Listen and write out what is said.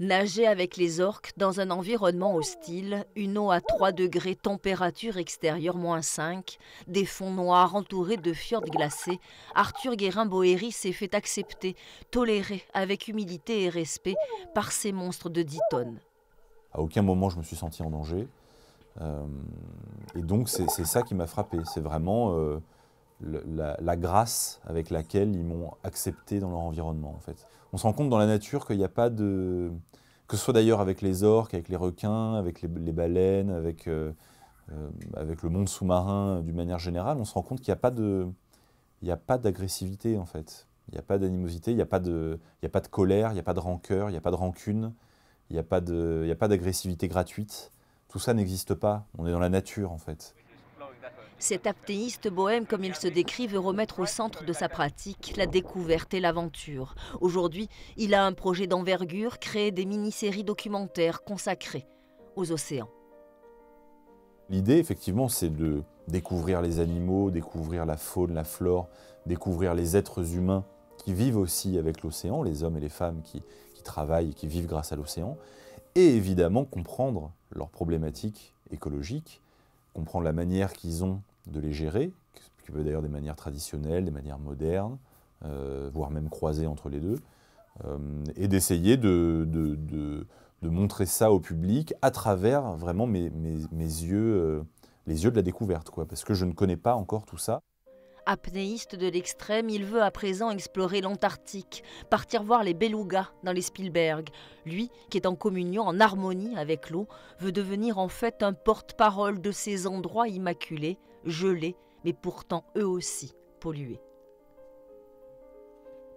Nager avec les orques dans un environnement hostile, une eau à 3 degrés, température extérieure moins 5, des fonds noirs entourés de fjords glacés, Arthur Guérin-Boéry s'est fait accepter, toléré avec humilité et respect par ces monstres de 10 tonnes. À aucun moment je me suis senti en danger. Euh, et donc c'est ça qui m'a frappé. C'est vraiment euh, la, grâce avec laquelle ils m'ont accepté dans leur environnement. En fait. On se rend compte dans la nature qu'il n'y a pas de... Que ce soit d'ailleurs avec les orques, avec les requins, avec les, baleines, avec, avec le monde sous-marin d'une manière générale, on se rend compte qu'il n'y a pas de... Il n'y a pas d'agressivité en fait. Il n'y a pas d'animosité, il n'y a, pas de, a pas de colère, il n'y a pas de rancœur, il n'y a pas de rancune, il n'y a pas d'agressivité gratuite. Tout ça n'existe pas. On est dans la nature en fait. Cet aptéiste bohème, comme il se décrit, veut remettre au centre de sa pratique la découverte et l'aventure. Aujourd'hui, il a un projet d'envergure, créer des mini-séries documentaires consacrées aux océans. L'idée, effectivement, c'est de découvrir les animaux, découvrir la faune, la flore, découvrir les êtres humains qui vivent aussi avec l'océan, les hommes et les femmes qui, qui travaillent et qui vivent grâce à l'océan, et évidemment comprendre leurs problématiques écologiques comprendre la manière qu'ils ont de les gérer, qui peut d'ailleurs des manières traditionnelles, des manières modernes, euh, voire même croisées entre les deux, euh, et d'essayer de, de, montrer ça au public à travers vraiment mes, mes, mes yeux, euh, les yeux de la découverte, quoi, parce que je ne connais pas encore tout ça. Apnéiste de l'extrême, il veut à présent explorer l'Antarctique, partir voir les belugas dans les Spielberg. Lui, qui est en communion, en harmonie avec l'eau, veut devenir en fait un porte-parole de ces endroits immaculés, gelés, mais pourtant eux aussi pollués.